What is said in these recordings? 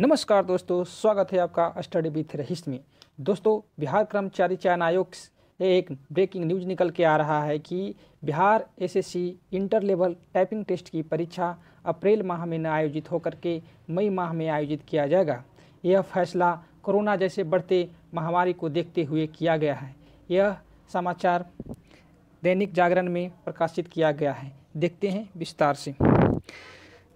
नमस्कार दोस्तों स्वागत है आपका स्टडी विथ रहीस में दोस्तों बिहार कर्मचारी चयन आयोग से एक ब्रेकिंग न्यूज निकल के आ रहा है कि Bihar SSC inter level typing test की परीक्षा अप्रैल माह में न आयोजित होकर के मई माह में आयोजित किया जाएगा यह फैसला कोरोना जैसे बढ़ते महामारी को देखते हुए किया गया है यह समाचार दैनिक जागरण में प्रकाशित किया गया है देखते हैं विस्तार से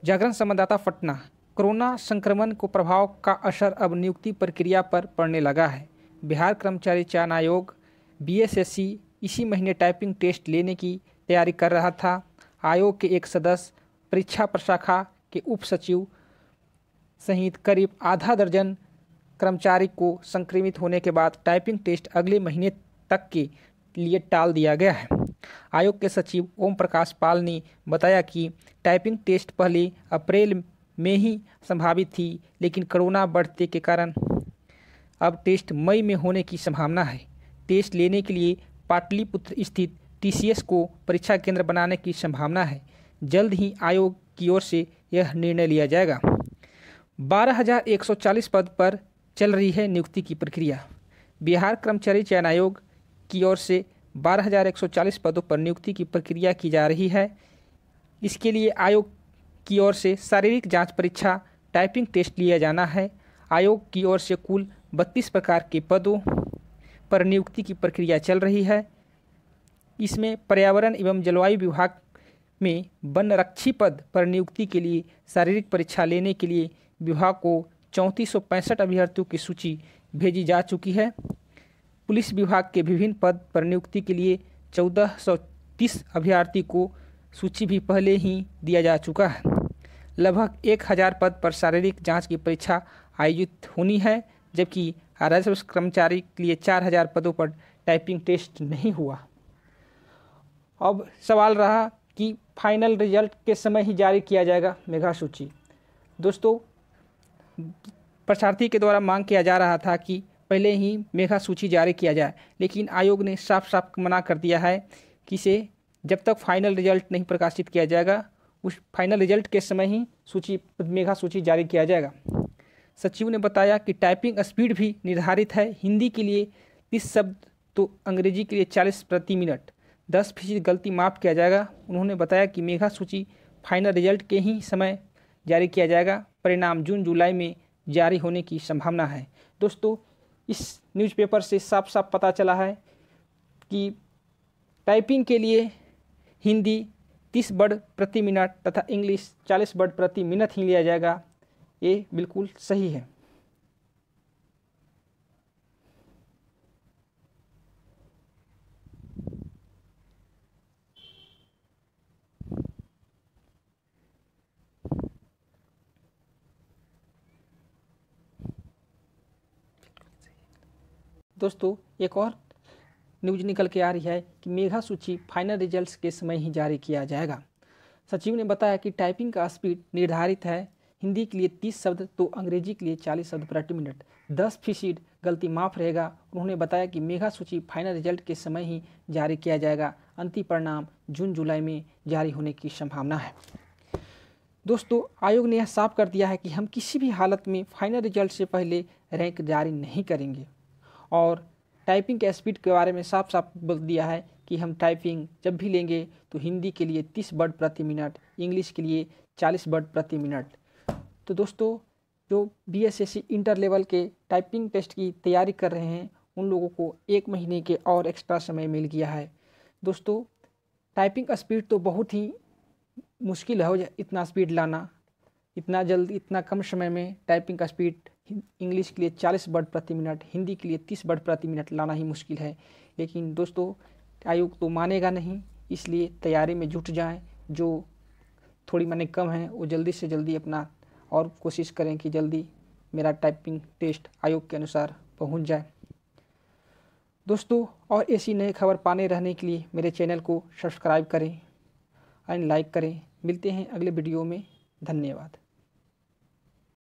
जागरण संवाददाता पटना कोरोना संक्रमण को प्रभाव का असर अब नियुक्ति प्रक्रिया पर पड़ने लगा है बिहार कर्मचारी चयन आयोग बी इसी महीने टाइपिंग टेस्ट लेने की तैयारी कर रहा था आयोग के एक सदस्य परीक्षा प्रशाखा के उप सचिव सहित करीब आधा दर्जन कर्मचारी को संक्रमित होने के बाद टाइपिंग टेस्ट अगले महीने तक के लिए टाल दिया गया है आयोग के सचिव ओम प्रकाश पाल ने बताया कि टाइपिंग टेस्ट पहले अप्रैल में ही संभावित थी लेकिन कोरोना बढ़ते के कारण अब टेस्ट मई में होने की संभावना है टेस्ट लेने के लिए पाटलिपुत्र स्थित टीसीएस को परीक्षा केंद्र बनाने की संभावना है जल्द ही आयोग की ओर से यह निर्णय लिया जाएगा 12,140 पद पर चल रही है नियुक्ति की प्रक्रिया बिहार कर्मचारी चयन आयोग की ओर से 12,140 पदों पर नियुक्ति की प्रक्रिया की जा रही है इसके लिए आयोग की ओर से शारीरिक जांच परीक्षा टाइपिंग टेस्ट लिया जाना है आयोग की ओर से कुल बत्तीस प्रकार के पदों पर नियुक्ति की प्रक्रिया चल रही है इसमें पर्यावरण एवं जलवायु विभाग में वन रक्षी पद पर नियुक्ति के लिए शारीरिक परीक्षा लेने के लिए विभाग को चौंतीस अभ्यर्थियों की सूची भेजी जा चुकी है पुलिस विभाग के विभिन्न पद पर नियुक्ति के लिए चौदह अभ्यर्थी को सूची भी पहले ही दिया जा चुका है लगभग एक हज़ार पद पर शारीरिक जांच की परीक्षा आयोजित होनी है जबकि राजस्व कर्मचारी के लिए चार हज़ार पदों पर टाइपिंग टेस्ट नहीं हुआ अब सवाल रहा कि फाइनल रिजल्ट के समय ही जारी किया जाएगा मेघा सूची दोस्तों प्रशार्थी के द्वारा मांग किया जा रहा था कि पहले ही मेघा सूची जारी किया जाए लेकिन आयोग ने साफ साफ मना कर दिया है कि इसे जब तक फाइनल रिजल्ट नहीं प्रकाशित किया जाएगा उस फाइनल रिजल्ट के समय ही सूची मेघा सूची जारी किया जाएगा सचिव ने बताया कि टाइपिंग स्पीड भी निर्धारित है हिंदी के लिए तीस शब्द तो अंग्रेजी के लिए चालीस प्रति मिनट दस फीसद गलती माफ़ किया जाएगा उन्होंने बताया कि मेघा सूची फाइनल रिजल्ट के ही समय जारी किया जाएगा परिणाम जून जुलाई में जारी होने की संभावना है दोस्तों इस न्यूज़पेपर से साफ साफ पता चला है कि टाइपिंग के लिए हिंदी तीस वर्ड प्रति मिनट तथा इंग्लिश चालीस वर्ड प्रति मिनट ही लिया जाएगा ये बिल्कुल सही है दोस्तों एक और न्यूज निकल के आ रही है कि मेघा सूची फाइनल रिजल्ट्स के समय ही जारी किया जाएगा सचिव ने बताया कि टाइपिंग का स्पीड निर्धारित है हिंदी के लिए तीस शब्द तो अंग्रेजी के लिए चालीस शब्द प्रति मिनट दस फीसद गलती माफ रहेगा उन्होंने बताया कि मेघा सूची फाइनल रिजल्ट के समय ही जारी किया जाएगा अंतिम परिणाम जून जुलाई में जारी होने की संभावना है दोस्तों आयोग ने यह साफ कर दिया है कि हम किसी भी हालत में फाइनल रिजल्ट से पहले रैंक जारी नहीं करेंगे और टाइपिंग के स्पीड के बारे में साफ साफ बोल दिया है कि हम टाइपिंग जब भी लेंगे तो हिंदी के लिए तीस वर्ड प्रति मिनट इंग्लिश के लिए चालीस वर्ड प्रति मिनट तो दोस्तों जो B S S C inter level के टाइपिंग टेस्ट की तैयारी कर रहे हैं उन लोगों को एक महीने के और एक्स्ट्रा समय मिल गया है दोस्तों टाइपिंग स्पीड तो बहुत ही मुश्किल है इतना स्पीड लाना इतना जल्द इतना कम समय में टाइपिंग का स्पीड इंग्लिश के लिए 40 वर्ड प्रति मिनट हिंदी के लिए 30 वर्ड प्रति मिनट लाना ही मुश्किल है लेकिन दोस्तों आयोग तो मानेगा नहीं इसलिए तैयारी में जुट जाएं जो थोड़ी मैंने कम है वो जल्दी से जल्दी अपना और कोशिश करें कि जल्दी मेरा टाइपिंग टेस्ट आयोग के अनुसार पहुंच जाए दोस्तों और ऐसी नई खबर पाने रहने के लिए मेरे चैनल को सब्सक्राइब करें एंड लाइक करें मिलते हैं अगले वीडियो में धन्यवाद